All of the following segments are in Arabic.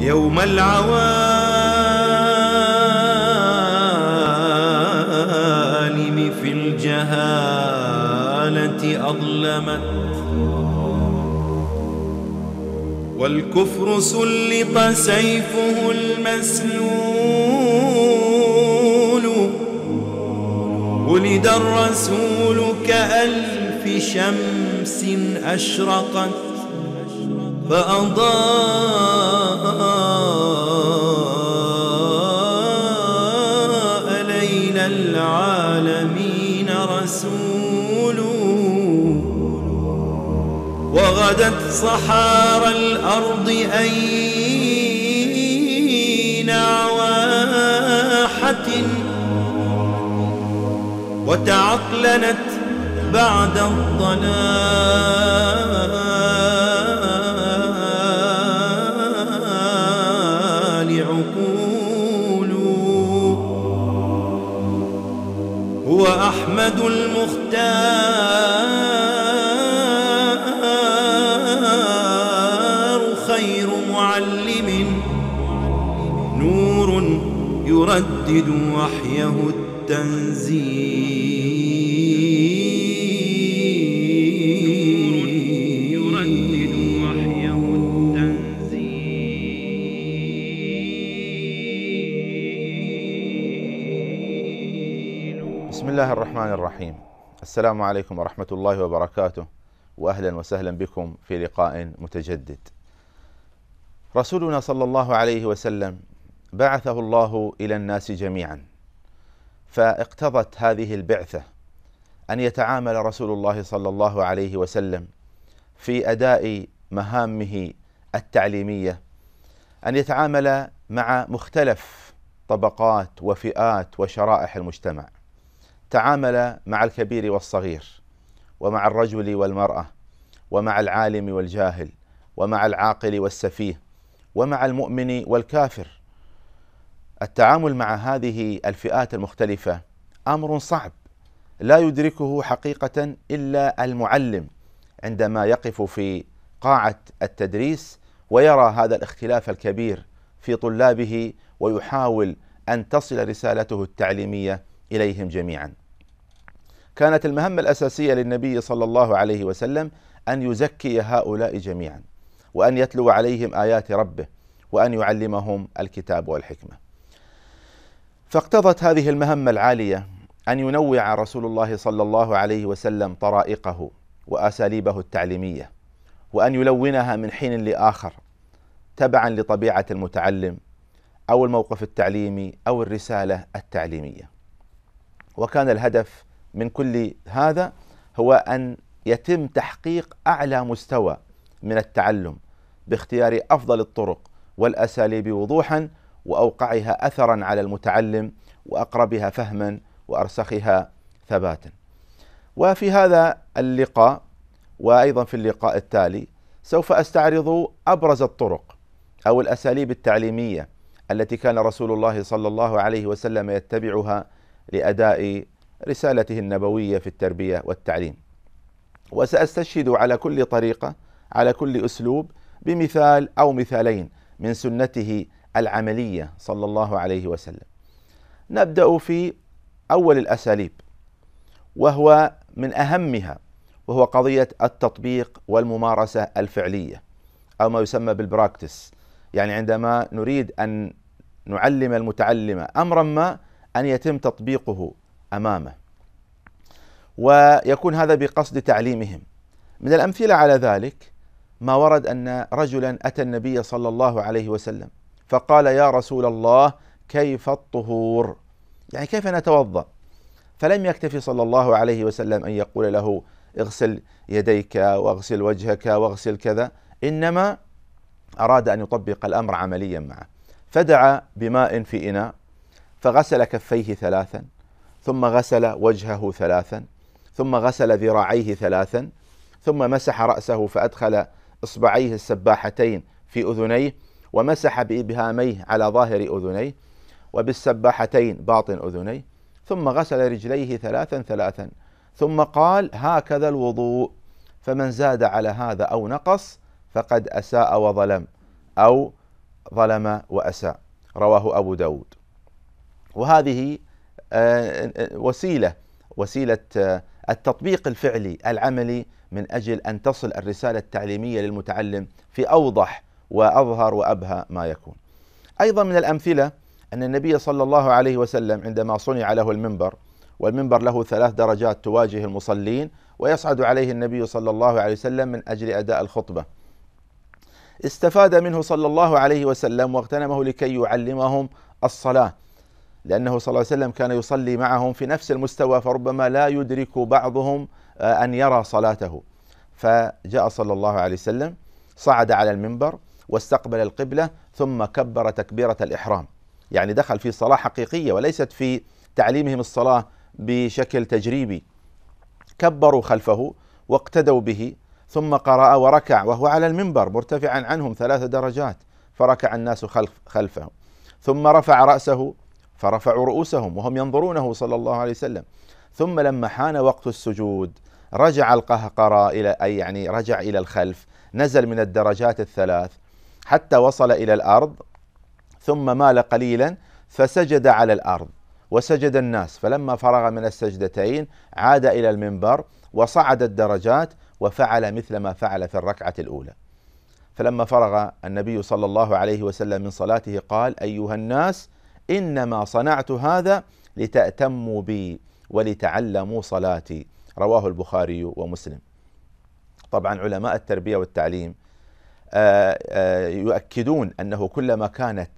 يوم العوالم في الجهالة أظلمت والكفر سلط سيفه المسلول ولد الرسول كألف شمس أشرقت فأضاءت العالمين رسول وغدت صحارى الأرض أين عواحة وتعقلنت بعد الظلام هو أحمد المختار خير معلم نور يردد وحيه التنزيل الرحمن الرحيم السلام عليكم ورحمة الله وبركاته وأهلا وسهلا بكم في لقاء متجدد رسولنا صلى الله عليه وسلم بعثه الله إلى الناس جميعا فاقتضت هذه البعثة أن يتعامل رسول الله صلى الله عليه وسلم في أداء مهامه التعليمية أن يتعامل مع مختلف طبقات وفئات وشرائح المجتمع تعامل مع الكبير والصغير ومع الرجل والمراه ومع العالم والجاهل ومع العاقل والسفيه ومع المؤمن والكافر التعامل مع هذه الفئات المختلفه امر صعب لا يدركه حقيقه الا المعلم عندما يقف في قاعه التدريس ويرى هذا الاختلاف الكبير في طلابه ويحاول ان تصل رسالته التعليميه اليهم جميعا كانت المهمة الأساسية للنبي صلى الله عليه وسلم أن يزكي هؤلاء جميعا وأن يتلو عليهم آيات ربه وأن يعلمهم الكتاب والحكمة فاقتضت هذه المهمة العالية أن ينوع رسول الله صلى الله عليه وسلم طرائقه وأساليبه التعليمية وأن يلونها من حين لآخر تبعا لطبيعة المتعلم أو الموقف التعليمي أو الرسالة التعليمية وكان الهدف من كل هذا هو ان يتم تحقيق اعلى مستوى من التعلم باختيار افضل الطرق والاساليب وضوحا واوقعها اثرا على المتعلم واقربها فهما وارسخها ثباتا. وفي هذا اللقاء وايضا في اللقاء التالي سوف استعرض ابرز الطرق او الاساليب التعليميه التي كان رسول الله صلى الله عليه وسلم يتبعها لاداء رسالته النبويه في التربيه والتعليم. وساستشهد على كل طريقه على كل اسلوب بمثال او مثالين من سنته العمليه صلى الله عليه وسلم. نبدا في اول الاساليب وهو من اهمها وهو قضيه التطبيق والممارسه الفعليه او ما يسمى بالبراكتس يعني عندما نريد ان نعلم المتعلم امرا ما ان يتم تطبيقه امامه ويكون هذا بقصد تعليمهم من الامثله على ذلك ما ورد ان رجلا اتى النبي صلى الله عليه وسلم فقال يا رسول الله كيف الطهور يعني كيف نتوضا فلم يكتفي صلى الله عليه وسلم ان يقول له اغسل يديك واغسل وجهك واغسل كذا انما اراد ان يطبق الامر عمليا معه فدعا بماء في اناء فغسل كفيه ثلاثا ثم غسل وجهه ثلاثا ثم غسل ذراعيه ثلاثا ثم مسح راسه فادخل اصبعيه السباحتين في اذنيه ومسح بابهاميه على ظاهر اذنيه وبالسباحتين باطن اذنيه ثم غسل رجليه ثلاثا ثلاثا ثم قال هكذا الوضوء فمن زاد على هذا او نقص فقد اساء وظلم او ظلم واساء رواه ابو داود وهذه وسيله وسيله آه، التطبيق الفعلي العملي من اجل ان تصل الرساله التعليميه للمتعلم في اوضح واظهر وابهى ما يكون. ايضا من الامثله ان النبي صلى الله عليه وسلم عندما صنع له المنبر والمنبر له ثلاث درجات تواجه المصلين ويصعد عليه النبي صلى الله عليه وسلم من اجل اداء الخطبه. استفاد منه صلى الله عليه وسلم واغتنمه لكي يعلمهم الصلاه لأنه صلى الله عليه وسلم كان يصلي معهم في نفس المستوى فربما لا يدرك بعضهم آه، أن يرى صلاته فجاء صلى الله عليه وسلم صعد على المنبر واستقبل القبلة ثم كبر تكبيرة الإحرام يعني دخل في صلاة حقيقية وليست في تعليمهم الصلاة بشكل تجريبي كبروا خلفه واقتدوا به ثم قرأ وركع وهو على المنبر مرتفعا عنهم ثلاث درجات فركع الناس خلف خلفه ثم رفع رأسه فرفعوا رؤوسهم وهم ينظرونه صلى الله عليه وسلم ثم لما حان وقت السجود رجع القهقرى الى اي يعني رجع الى الخلف نزل من الدرجات الثلاث حتى وصل الى الارض ثم مال قليلا فسجد على الارض وسجد الناس فلما فرغ من السجدتين عاد الى المنبر وصعد الدرجات وفعل مثل ما فعل في الركعه الاولى فلما فرغ النبي صلى الله عليه وسلم من صلاته قال ايها الناس إنما صنعت هذا لتأتموا بي ولتعلموا صلاتي رواه البخاري ومسلم طبعا علماء التربية والتعليم آه، آه، يؤكدون أنه كلما كانت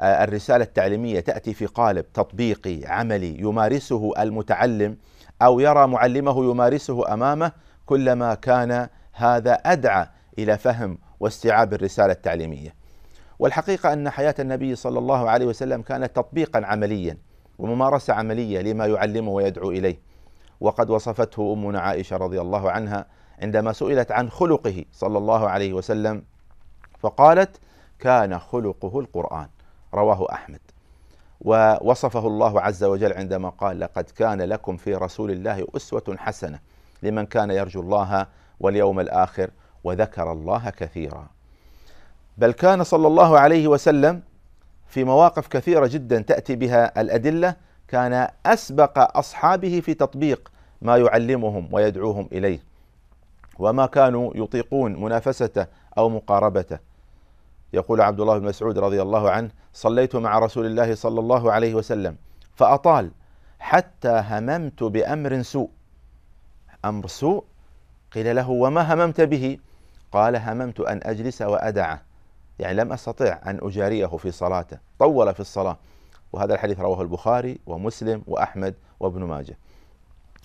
آه، الرسالة التعليمية تأتي في قالب تطبيقي عملي يمارسه المتعلم أو يرى معلمه يمارسه أمامه كلما كان هذا أدعى إلى فهم واستيعاب الرسالة التعليمية والحقيقة أن حياة النبي صلى الله عليه وسلم كانت تطبيقا عمليا وممارسة عملية لما يعلمه ويدعو إليه وقد وصفته أمنا عائشة رضي الله عنها عندما سئلت عن خلقه صلى الله عليه وسلم فقالت كان خلقه القرآن رواه أحمد ووصفه الله عز وجل عندما قال لقد كان لكم في رسول الله أسوة حسنة لمن كان يرجو الله واليوم الآخر وذكر الله كثيرا بل كان صلى الله عليه وسلم في مواقف كثيره جدا تاتي بها الادله كان اسبق اصحابه في تطبيق ما يعلمهم ويدعوهم اليه وما كانوا يطيقون منافسته او مقاربته يقول عبد الله بن مسعود رضي الله عنه صليت مع رسول الله صلى الله عليه وسلم فاطال حتى هممت بامر سوء امر سوء قيل له وما هممت به قال هممت ان اجلس وادعه يعني لم أستطع أن أجاريه في صلاته طول في الصلاة وهذا الحديث رواه البخاري ومسلم وأحمد وابن ماجه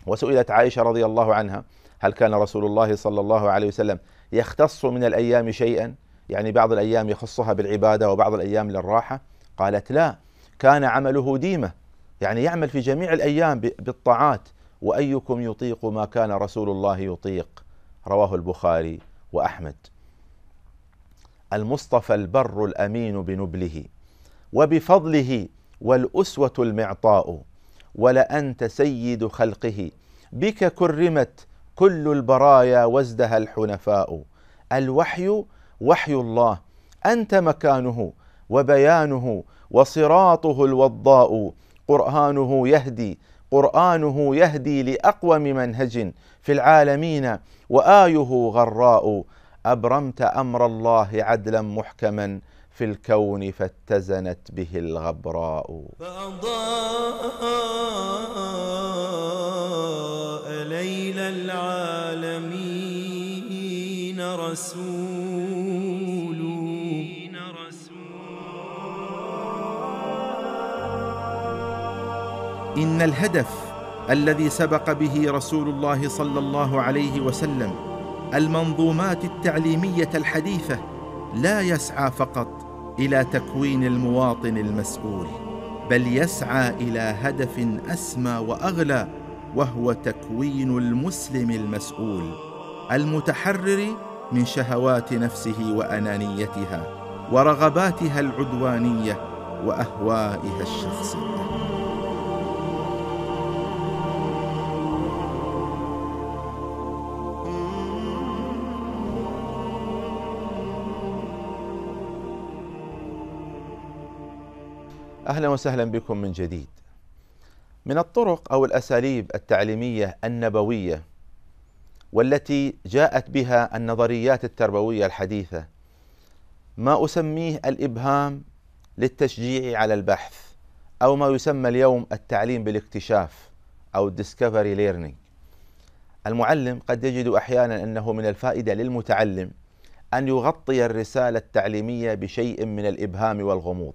وسئلت عائشة رضي الله عنها هل كان رسول الله صلى الله عليه وسلم يختص من الأيام شيئا يعني بعض الأيام يخصها بالعبادة وبعض الأيام للراحة قالت لا كان عمله ديمة يعني يعمل في جميع الأيام بالطاعات وأيكم يطيق ما كان رسول الله يطيق رواه البخاري وأحمد المصطفى البر الامين بنبله وبفضله والاسوه المعطاء ولانت سيد خلقه بك كرمت كل البرايا وازدهى الحنفاء الوحي وحي الله انت مكانه وبيانه وصراطه الوضاء قرانه يهدي قرانه يهدي لاقوم منهج في العالمين وايه غراء ابرمت امر الله عدلا محكما في الكون فاتزنت به الغبراء فاضاء ليل العالمين رسول ان الهدف الذي سبق به رسول الله صلى الله عليه وسلم المنظومات التعليميه الحديثه لا يسعى فقط الى تكوين المواطن المسؤول بل يسعى الى هدف اسمى واغلى وهو تكوين المسلم المسؤول المتحرر من شهوات نفسه وانانيتها ورغباتها العدوانيه واهوائها الشخصيه اهلا وسهلا بكم من جديد. من الطرق او الاساليب التعليميه النبويه والتي جاءت بها النظريات التربويه الحديثه ما اسميه الابهام للتشجيع على البحث او ما يسمى اليوم التعليم بالاكتشاف او الديسكفري ليرنينج. المعلم قد يجد احيانا انه من الفائده للمتعلم ان يغطي الرساله التعليميه بشيء من الابهام والغموض.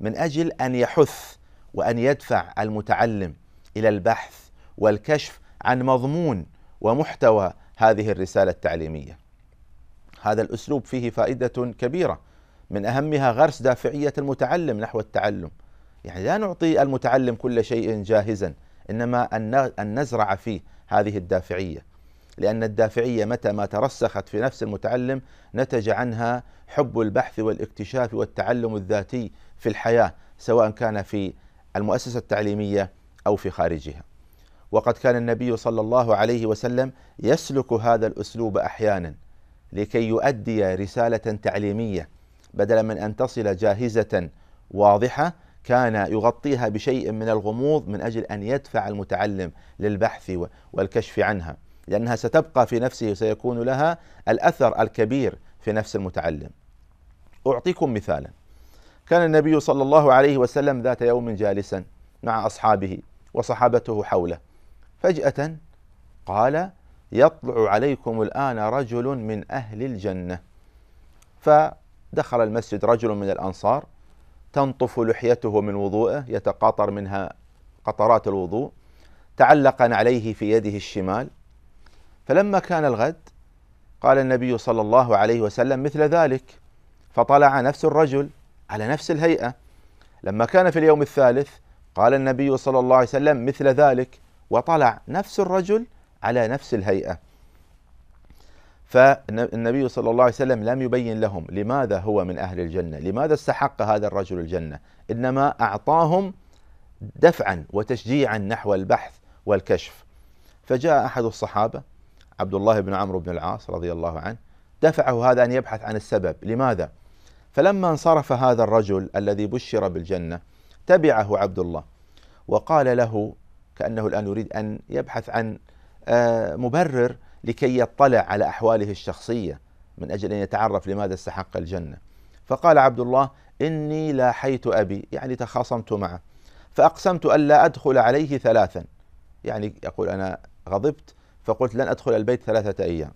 من اجل ان يحث وان يدفع المتعلم الى البحث والكشف عن مضمون ومحتوى هذه الرساله التعليميه. هذا الاسلوب فيه فائده كبيره من اهمها غرس دافعيه المتعلم نحو التعلم. يعني لا نعطي المتعلم كل شيء جاهزا انما ان نزرع فيه هذه الدافعيه لأن الدافعية متى ما ترسخت في نفس المتعلم نتج عنها حب البحث والاكتشاف والتعلم الذاتي في الحياة سواء كان في المؤسسة التعليمية أو في خارجها وقد كان النبي صلى الله عليه وسلم يسلك هذا الأسلوب أحيانا لكي يؤدي رسالة تعليمية بدلا من أن تصل جاهزة واضحة كان يغطيها بشيء من الغموض من أجل أن يدفع المتعلم للبحث والكشف عنها لأنها ستبقى في نفسه وسيكون لها الأثر الكبير في نفس المتعلم أعطيكم مثالا كان النبي صلى الله عليه وسلم ذات يوم جالسا مع أصحابه وصحابته حوله فجأة قال يطلع عليكم الآن رجل من أهل الجنة فدخل المسجد رجل من الأنصار تنطف لحيته من وضوءه يتقاطر منها قطرات الوضوء تعلق عليه في يده الشمال فلما كان الغد قال النبي صلى الله عليه وسلم مثل ذلك فطلع نفس الرجل على نفس الهيئه لما كان في اليوم الثالث قال النبي صلى الله عليه وسلم مثل ذلك وطلع نفس الرجل على نفس الهيئه فالنبي صلى الله عليه وسلم لم يبين لهم لماذا هو من اهل الجنه لماذا استحق هذا الرجل الجنه انما اعطاهم دفعا وتشجيعا نحو البحث والكشف فجاء احد الصحابه عبد الله بن عمرو بن العاص رضي الله عنه دفعه هذا ان يبحث عن السبب لماذا فلما انصرف هذا الرجل الذي بشر بالجنه تبعه عبد الله وقال له كانه الان يريد ان يبحث عن آه، مبرر لكي يطلع على احواله الشخصيه من اجل ان يتعرف لماذا استحق الجنه فقال عبد الله اني لاحيت ابي يعني تخاصمت معه فاقسمت الا ادخل عليه ثلاثا يعني يقول انا غضبت فقلت لن أدخل البيت ثلاثة أيام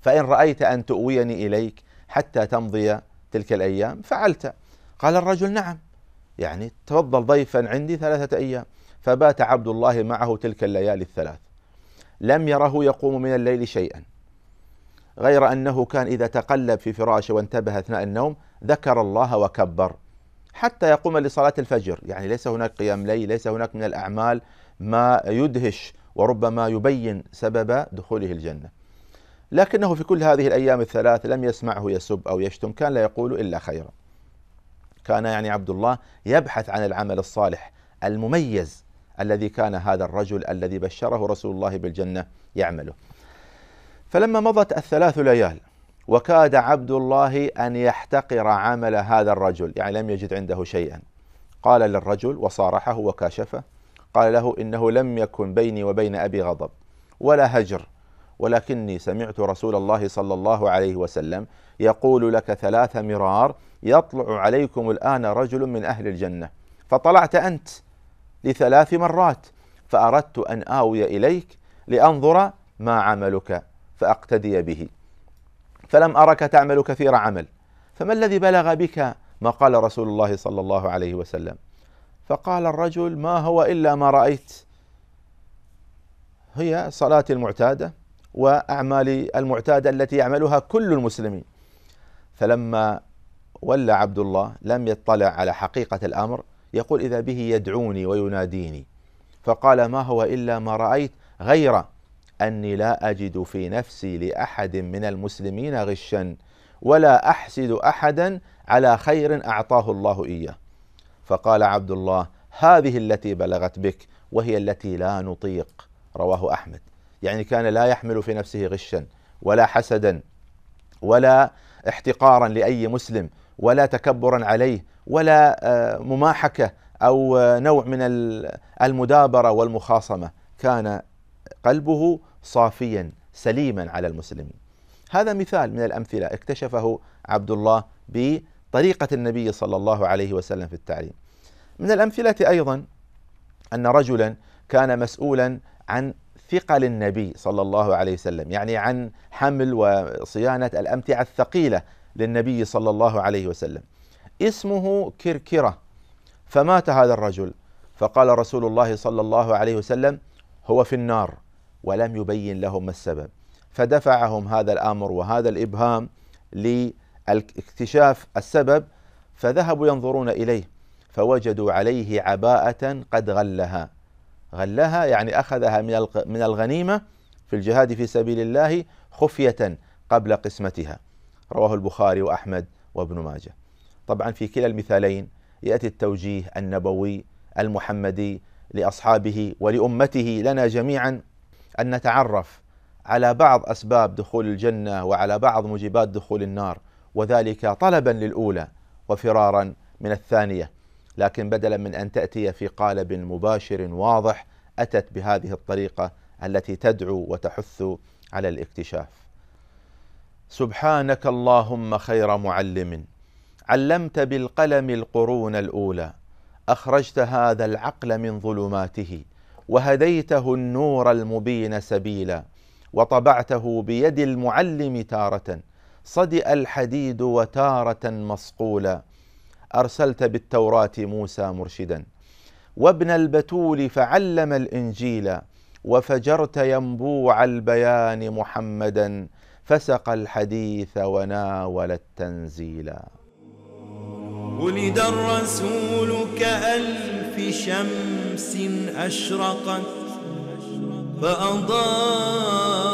فإن رأيت أن تؤويني إليك حتى تمضي تلك الأيام فعلت قال الرجل نعم يعني تفضل ضيفا عندي ثلاثة أيام فبات عبد الله معه تلك الليالي الثلاث لم يره يقوم من الليل شيئا غير أنه كان إذا تقلب في فراشه وانتبه أثناء النوم ذكر الله وكبر حتى يقوم لصلاة الفجر يعني ليس هناك قيام ليل ليس هناك من الأعمال ما يدهش وربما يبين سبب دخوله الجنه. لكنه في كل هذه الايام الثلاث لم يسمعه يسب او يشتم، كان لا يقول الا خيرا. كان يعني عبد الله يبحث عن العمل الصالح المميز الذي كان هذا الرجل الذي بشره رسول الله بالجنه يعمله. فلما مضت الثلاث ليال وكاد عبد الله ان يحتقر عمل هذا الرجل، يعني لم يجد عنده شيئا. قال للرجل وصارحه وكاشفه قال له إنه لم يكن بيني وبين أبي غضب ولا هجر ولكني سمعت رسول الله صلى الله عليه وسلم يقول لك ثلاث مرار يطلع عليكم الآن رجل من أهل الجنة فطلعت أنت لثلاث مرات فأردت أن آوي إليك لأنظر ما عملك فأقتدي به فلم أرك تعمل كثير عمل فما الذي بلغ بك ما قال رسول الله صلى الله عليه وسلم فقال الرجل ما هو إلا ما رأيت هي صلاة المعتادة وأعمال المعتادة التي يعملها كل المسلمين فلما ولى عبد الله لم يطلع على حقيقة الأمر يقول إذا به يدعوني ويناديني فقال ما هو إلا ما رأيت غير أني لا أجد في نفسي لأحد من المسلمين غشا ولا أحسد أحدا على خير أعطاه الله إياه فقال عبد الله هذه التي بلغت بك وهي التي لا نطيق رواه احمد يعني كان لا يحمل في نفسه غشا ولا حسدا ولا احتقارا لاي مسلم ولا تكبرا عليه ولا آه، مماحكه او آه، نوع من المدابره والمخاصمه كان قلبه صافيا سليما على المسلمين هذا مثال من الامثله اكتشفه عبد الله بطريقه النبي صلى الله عليه وسلم في التعليم من الأمثلة أيضا أن رجلا كان مسؤولا عن ثقل النبي صلى الله عليه وسلم يعني عن حمل وصيانة الأمتعة الثقيلة للنبي صلى الله عليه وسلم اسمه كركرة فمات هذا الرجل فقال رسول الله صلى الله عليه وسلم هو في النار ولم يبين لهم السبب فدفعهم هذا الامر وهذا الابهام لاكتشاف السبب فذهبوا ينظرون اليه فوجدوا عليه عباءة قد غلها غلها يعني أخذها من الغنيمة في الجهاد في سبيل الله خفية قبل قسمتها رواه البخاري وأحمد وابن ماجه طبعا في كلا المثالين يأتي التوجيه النبوي المحمدي لأصحابه ولأمته لنا جميعا أن نتعرف على بعض أسباب دخول الجنة وعلى بعض موجبات دخول النار وذلك طلبا للأولى وفرارا من الثانية لكن بدلا من ان تاتي في قالب مباشر واضح اتت بهذه الطريقه التي تدعو وتحث على الاكتشاف. سبحانك اللهم خير معلم علمت بالقلم القرون الاولى اخرجت هذا العقل من ظلماته وهديته النور المبين سبيلا وطبعته بيد المعلم تاره صدئ الحديد وتاره مصقولا أرسلت بالتوراة موسى مرشدا وابن البتول فعلم الإنجيل وفجرت ينبوع البيان محمدا فسق الحديث وناول التنزيل ولد الرسول كألف شمس أشرقت فأضاء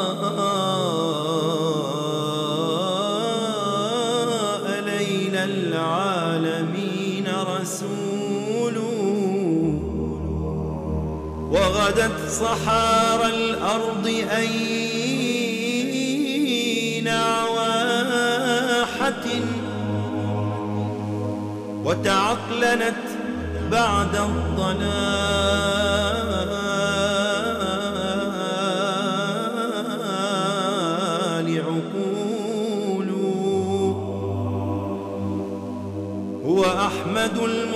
أرادت صحارى الأرض أين عواحة وتعقلنت بعد الضلال عقول هو أحمد